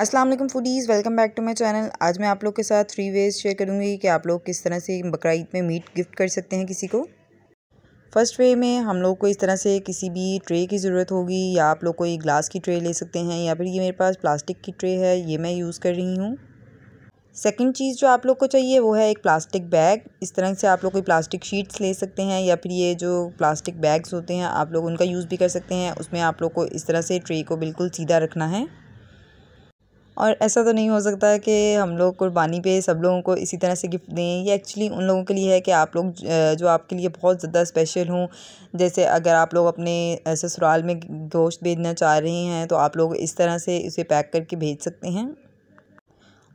अस्सलाम वालेकुम foodies welcome back to my channel आज मैं आप लोग के साथ थ्री वेज शेयर करूँगी कि आप लोग किस तरह से बकरा ईद में मीट गिफ्ट कर सकते हैं किसी को फ़र्स्ट वे में हम लोग को इस तरह से किसी भी ट्रे की ज़रूरत होगी या आप लोग कोई ग्लास की ट्रे ले सकते हैं या फिर ये मेरे पास प्लास्टिक की ट्रे है ये मैं यूज़ कर रही हूँ सेकेंड चीज़ जो आप लोग को चाहिए वो है एक प्लास्टिक बैग इस तरह से आप लोग कोई प्लास्टिक शीट्स ले सकते हैं या फिर ये जो प्लास्टिक बैग्स होते हैं आप लोग उनका यूज़ भी कर सकते हैं उसमें आप लोग को इस तरह से ट्रे को बिल्कुल सीधा रखना है और ऐसा तो नहीं हो सकता है कि हम लोग कुर्बानी पे सब लोगों को इसी तरह से गिफ्ट दें ये एक्चुअली उन लोगों के लिए है कि आप लोग जो आपके लिए बहुत ज़्यादा स्पेशल हूँ जैसे अगर आप लोग अपने ससुराल में गोश्त भेजना चाह रहे हैं तो आप लोग इस तरह से इसे पैक करके भेज सकते हैं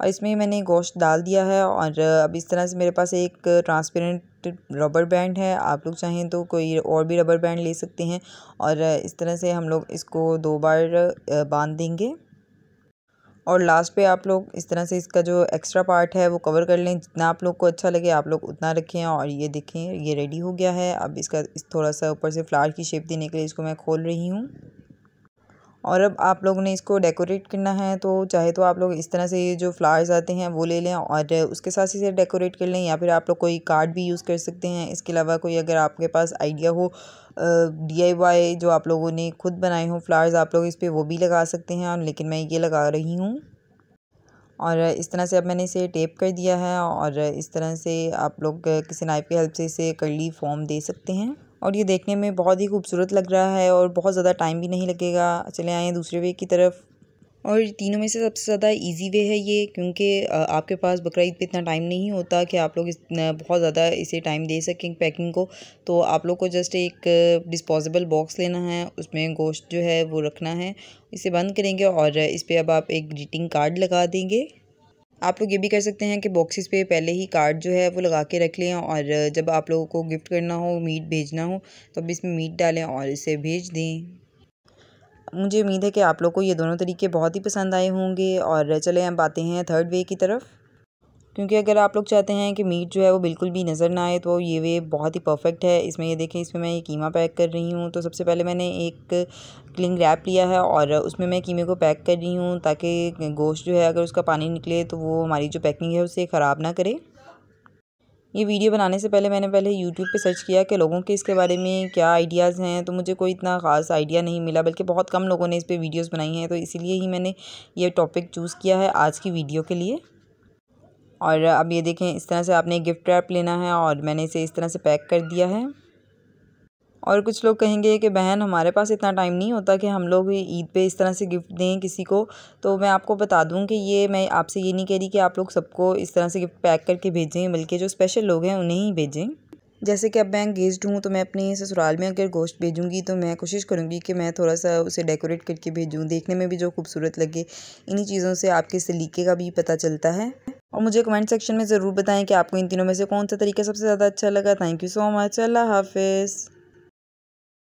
और इसमें मैंने गोश्त डाल दिया है और अब इस तरह से मेरे पास एक ट्रांसपेरेंट रबर बैंड है आप लोग चाहें तो कोई और भी रबर बैंड ले सकते हैं और इस तरह से हम लोग इसको दो बार बांध देंगे और लास्ट पे आप लोग इस तरह से इसका जो एक्स्ट्रा पार्ट है वो कवर कर लें जितना आप लोग को अच्छा लगे आप लोग उतना रखें और ये देखें ये रेडी हो गया है अब इसका इस थोड़ा सा ऊपर से फ्लावर की शेप देने के लिए इसको मैं खोल रही हूँ और अब आप लोगों ने इसको डेकोरेट करना है तो चाहे तो आप लोग इस तरह से ये जो फ्लावर्स आते हैं वो ले लें और उसके साथ इसे डेकोरेट कर लें या फिर आप लोग कोई कार्ड भी यूज़ कर सकते हैं इसके अलावा कोई अगर आपके पास आइडिया हो डी जो आप लोगों ने खुद बनाए हों फ्लावर्स आप लोग इस पर वो भी लगा सकते हैं लेकिन मैं ये लगा रही हूँ और इस तरह से अब मैंने इसे टेप कर दिया है और इस तरह से आप लोग किसी नाइफ की हेल्प से इसे कर्ली फॉर्म दे सकते हैं और ये देखने में बहुत ही खूबसूरत लग रहा है और बहुत ज़्यादा टाइम भी नहीं लगेगा चले आएँ दूसरे वे की तरफ और तीनों में से सबसे ज़्यादा इजी वे है ये क्योंकि आपके पास बकरा ईद पर इतना टाइम नहीं होता कि आप लोग इस बहुत ज़्यादा इसे टाइम दे सकें पैकिंग को तो आप लोग को जस्ट एक डिस्पोजेबल बॉक्स लेना है उसमें गोश्त जो है वो रखना है इसे बंद करेंगे और इस पर अब आप एक ग्रीटिंग कार्ड लगा देंगे आप लोग ये भी कर सकते हैं कि बॉक्सेस पे पहले ही कार्ड जो है वो लगा के रख लें और जब आप लोगों को गिफ्ट करना हो मीट भेजना हो तो अब इसमें मीट डालें और इसे भेज दें मुझे उम्मीद है कि आप लोग को ये दोनों तरीके बहुत ही पसंद आए होंगे और चले हम आते हैं थर्ड वे की तरफ क्योंकि अगर आप लोग चाहते हैं कि मीट जो है वो बिल्कुल भी नज़र ना आए तो ये वे बहुत ही परफेक्ट है इसमें ये देखें इसमें मैं ये कीमा पैक कर रही हूँ तो सबसे पहले मैंने एक क्लिंग रैप लिया है और उसमें मैं कीमे को पैक कर रही हूँ ताकि गोश्त जो है अगर उसका पानी निकले तो वो हमारी जो पैकिंग है उसे ख़राब ना करे ये वीडियो बनाने से पहले मैंने पहले यूट्यूब पे सर्च किया कि लोगों के इसके बारे में क्या आइडियाज़ हैं तो मुझे कोई इतना ख़ास आइडिया नहीं मिला बल्कि बहुत कम लोगों ने इस पर वीडियोज़ बनाई हैं तो इसीलिए ही मैंने ये टॉपिक चूज़ किया है आज की वीडियो के लिए और अब ये देखें इस तरह से आपने गिफ्ट रैप लेना है और मैंने इसे इस तरह से पैक कर दिया है और कुछ लोग कहेंगे कि बहन हमारे पास इतना टाइम नहीं होता कि हम लोग ईद पे इस तरह से गिफ्ट दें किसी को तो मैं आपको बता दूं कि ये मैं आपसे ये नहीं कह रही कि आप लोग सबको इस तरह से गिफ्ट पैक करके भेजें बल्कि जो स्पेशल लोग हैं उन्हें ही भेजें जैसे कि अब मैं गेस्ट हूँ तो मैं अपने ससुराल में अगर गोश्त भेजूँगी तो मैं कोशिश करूँगी कि मैं थोड़ा सा उसे डेकोरेट करके भेजूँ देखने में भी जो खूबसूरत लगे इन्हीं चीज़ों से आपके सलीके का भी पता चलता है और मुझे कमेंट सेक्शन में ज़रूर बताएं कि आपको इन तीनों में से कौन सा तरीका सबसे ज़्यादा अच्छा लगा thank you so much Allah हाफिज़